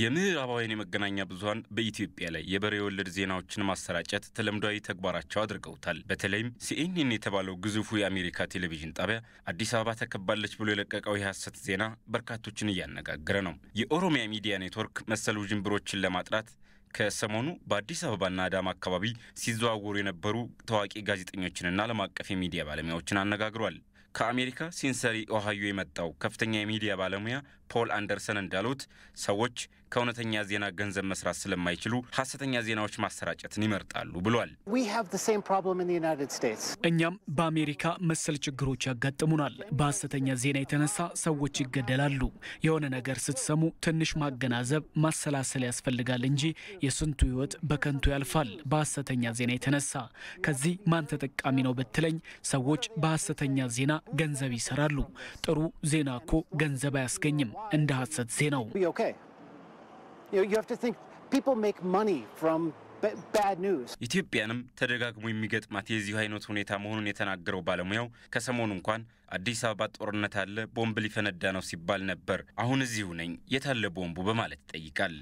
የምዕራባውያን የመገናኛ ብዙኃን በኢትዮጵያ ላይ የበሬ ወለድ ዜናዎችን ማሰራጨት ተለምዷዊ ተግባራቸው አድርገውታል። በተለይም ሲኤንኤን የተባለው ግዙፉ የአሜሪካ ቴሌቪዥን ጣቢያ አዲስ አበባ ተከባለች ብሎ የለቀቀው የሐሰት ዜና በርካቶችን እያነጋገረ ነው። የኦሮሚያ ሚዲያ ኔትወርክ መሰል ውዥንብሮችን ለማጥራት ከሰሞኑ በአዲስ አበባና አዳማ አካባቢ ሲዘዋወሩ የነበሩ ታዋቂ ጋዜጠኞችንና ዓለም አቀፍ የሚዲያ ባለሙያዎችን አነጋግሯል። ከአሜሪካ ሲንሰሪ ኦሃዮ የመጣው ከፍተኛ የሚዲያ ባለሙያ ፖል አንደርሰን እንዳሉት ሰዎች ከእውነተኛ ዜና ገንዘብ መስራት ስለማይችሉ ሀሰተኛ ዜናዎች ማሰራጨትን ይመርጣሉ ብሏል። እኛም በአሜሪካ መሰል ችግሮች ያጋጥሙናል። በሀሰተኛ ዜና የተነሳ ሰዎች ይገደላሉ። የሆነ ነገር ስትሰሙ ትንሽ ማገናዘብ፣ ማሰላሰል ያስፈልጋል እንጂ የስንቱ ህይወት በከንቱ ያልፋል። በሀሰተኛ ዜና የተነሳ ከዚህ ማን ተጠቃሚ ነው ብትለኝ፣ ሰዎች በሀሰተኛ ዜና ገንዘብ ይሰራሉ። ጥሩ ዜና እኮ ገንዘብ አያስገኝም እንደ ሀሰት ዜናው ኢትዮጵያንም ተደጋግሞ የሚገጥማት የዚሁ አይነት ሁኔታ መሆኑን የተናገረው ባለሙያው ከሰሞኑ እንኳን አዲስ አበባ ጦርነት አለ፣ ቦምብ ሊፈነዳ ነው ሲባል ነበር። አሁን እዚሁ ነኝ፣ የታለ ቦምቡ በማለት ይጠይቃል።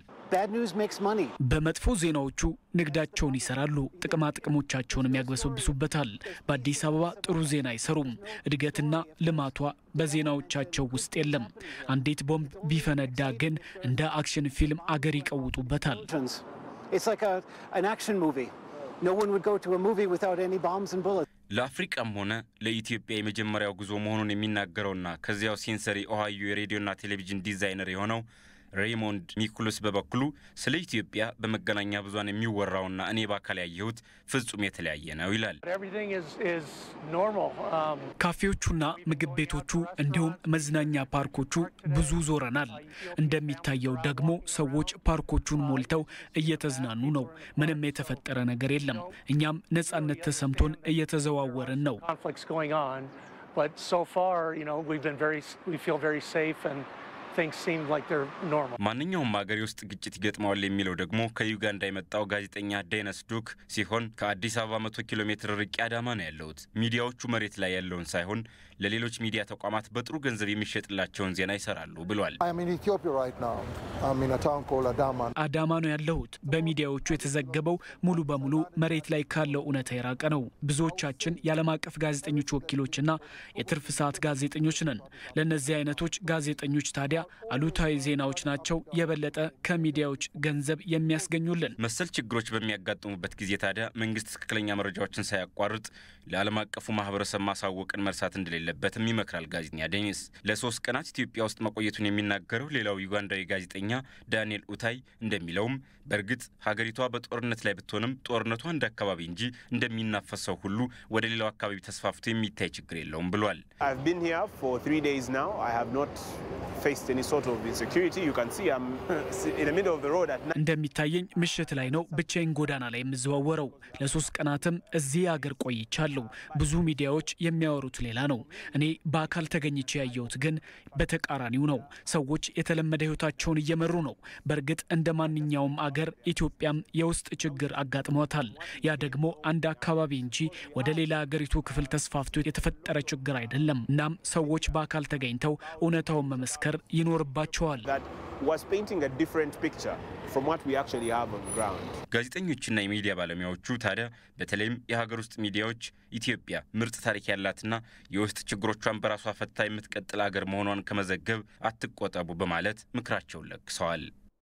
በመጥፎ ዜናዎቹ ንግዳቸውን ይሰራሉ፣ ጥቅማ ጥቅሞቻቸውንም ያግበሰብሱበታል። በአዲስ አበባ ጥሩ ዜና አይሰሩም። እድገትና ልማቷ በዜናዎቻቸው ውስጥ የለም። አንዲት ቦምብ ቢፈነዳ ግን እንደ አክሽን ፊልም አገር ይቀውጡበታል። ለአፍሪቃም ሆነ ለኢትዮጵያ የመጀመሪያው ጉዞ መሆኑን የሚናገረውና ከዚያው ሴንሰሪ ኦሃዮ የሬዲዮና ቴሌቪዥን ዲዛይነር የሆነው ሬይሞንድ ሚኩልስ በበኩሉ ስለ ኢትዮጵያ በመገናኛ ብዙን የሚወራውና እኔ በአካል ያየሁት ፍጹም የተለያየ ነው ይላል። um, ካፌዎቹና ምግብ ቤቶቹ እንዲሁም መዝናኛ ፓርኮቹ ብዙ ዞረናል። እንደሚታየው ደግሞ ሰዎች ፓርኮቹን ሞልተው እየተዝናኑ ነው። ምንም የተፈጠረ ነገር የለም። እኛም ነጻነት ተሰምቶን እየተዘዋወርን ነው። ማንኛውም ሀገር ውስጥ ግጭት ይገጥመዋል የሚለው ደግሞ ከዩጋንዳ የመጣው ጋዜጠኛ ዳይነስ ዱክ ሲሆን ከአዲስ አበባ መቶ ኪሎ ሜትር ርቄ አዳማ ነው ያለሁት። ሚዲያዎቹ መሬት ላይ ያለውን ሳይሆን ለሌሎች ሚዲያ ተቋማት በጥሩ ገንዘብ የሚሸጥላቸውን ዜና ይሰራሉ ብሏል። አዳማ ነው ያለሁት። በሚዲያዎቹ የተዘገበው ሙሉ በሙሉ መሬት ላይ ካለው እውነታ የራቀ ነው። ብዙዎቻችን የዓለም አቀፍ ጋዜጠኞች ወኪሎችና የትርፍ ሰዓት ጋዜጠኞች ነን። ለእነዚህ አይነቶች ጋዜጠኞች ታዲያ አሉታዊ ዜናዎች ናቸው የበለጠ ከሚዲያዎች ገንዘብ የሚያስገኙልን። መሰል ችግሮች በሚያጋጥሙበት ጊዜ ታዲያ መንግስት ትክክለኛ መረጃዎችን ሳያቋርጥ ለዓለም አቀፉ ማህበረሰብ ማሳወቅን መርሳት እንደሌለበትም ይመክራል ጋዜጠኛ ዴኒስ። ለሶስት ቀናት ኢትዮጵያ ውስጥ መቆየቱን የሚናገረው ሌላው ዩጋንዳዊ ጋዜጠኛ ዳንኤል ኡታይ እንደሚለውም በእርግጥ ሀገሪቷ በጦርነት ላይ ብትሆንም ጦርነቱ አንድ አካባቢ እንጂ እንደሚናፈሰው ሁሉ ወደ ሌላው አካባቢ ተስፋፍቶ የሚታይ ችግር የለውም ብሏል። እንደሚታየኝ ምሽት ላይ ነው ብቻዬን ጎዳና ላይ የምዘዋወረው። ለሶስት ቀናትም እዚህ አገር ቆይቻለሁ። ብዙ ሚዲያዎች የሚያወሩት ሌላ ነው። እኔ በአካል ተገኝቼ ያየሁት ግን በተቃራኒው ነው። ሰዎች የተለመደ ህይወታቸውን እየመሩ ነው። በእርግጥ እንደ ማንኛውም አገር ኢትዮጵያም የውስጥ ችግር አጋጥሟታል። ያ ደግሞ አንድ አካባቢ እንጂ ወደ ሌላ አገሪቱ ክፍል ተስፋፍቶ የተፈጠረ ችግር አይደለም። እናም ሰዎች በአካል ተገኝተው እውነታውን መመስከር መጠናከር ይኖርባቸዋል። ጋዜጠኞችና የሚዲያ ባለሙያዎቹ ታዲያ በተለይም የሀገር ውስጥ ሚዲያዎች ኢትዮጵያ ምርጥ ታሪክ ያላትና የውስጥ ችግሮቿን በራሷ ፈታ የምትቀጥል ሀገር መሆኗን ከመዘገብ አትቆጠቡ በማለት ምክራቸውን ለግሰዋል።